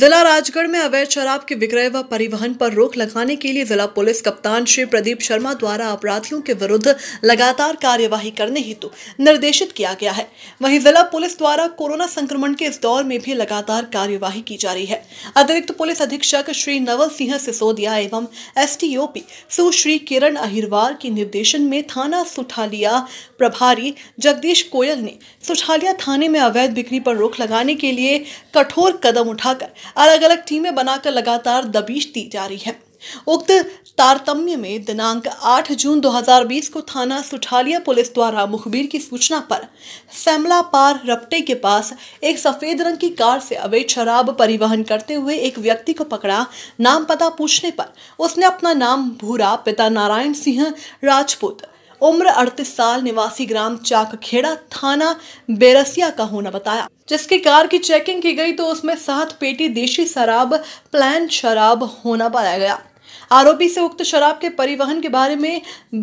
जिला राजगढ़ में अवैध शराब के विक्रय व परिवहन पर रोक लगाने के लिए जिला पुलिस कप्तान श्री प्रदीप शर्मा द्वारा अपराधियों के विरुद्ध लगातार कार्यवाही करने हेतु निर्देशित किया गया है वहीं जिला पुलिस द्वारा कोरोना संक्रमण के इस दौर में भी लगातार कार्यवाही की जा रही है अतिरिक्त पुलिस अधीक्षक श्री नवल सिंह सिसोदिया एवं एस सुश्री किरण अहिरवार के निर्देशन में थाना सुठालिया प्रभारी जगदीश कोयल ने सुठालिया थाने में अवैध बिक्री पर रोक लगाने के लिए कठोर कदम उठाकर अलग अलग टीमें बनाकर लगातार दबीश दी जा रही है उक्त तारतम्य में दिनांक 8 जून 2020 को थाना सुठालिया पुलिस द्वारा मुखबिर की सूचना पर सैमला पार रपटे के पास एक सफेद रंग की कार से अवैध शराब परिवहन करते हुए एक व्यक्ति को पकड़ा नाम पता पूछने पर उसने अपना नाम भूरा पिता नारायण सिंह राजपूत उम्र 38 साल निवासी ग्राम चाकखेड़ा थाना बेरसिया का होना बताया जिसकी कार की चेकिंग की गई तो उसमें सात पेटी देशी शराब प्लान शराब होना पाया गया आरोपी से उक्त शराब के परिवहन के बारे में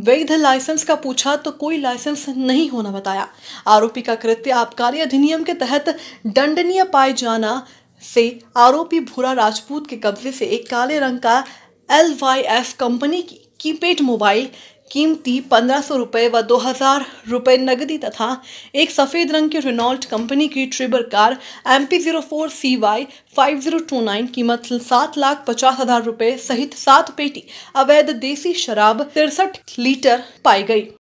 वैध लाइसेंस का पूछा तो कोई लाइसेंस नहीं होना बताया आरोपी का कृत्य आबकारी अधिनियम के तहत दंडनीय पाए जाना से आरोपी भूरा राजपूत के कब्जे से एक काले रंग का एल कंपनी की कीपैड मोबाइल कीमती पंद्रह सौ रुपये व दो हज़ार रुपये नगदी तथा एक सफ़ेद रंग की रेनॉल्ट कंपनी की Triber car M P zero four C Y five zero two nine कीमत सात लाख पचास हज़ार रुपये सहित सात पेटी अवैध देसी शराब तिरसठ लीटर पाई गई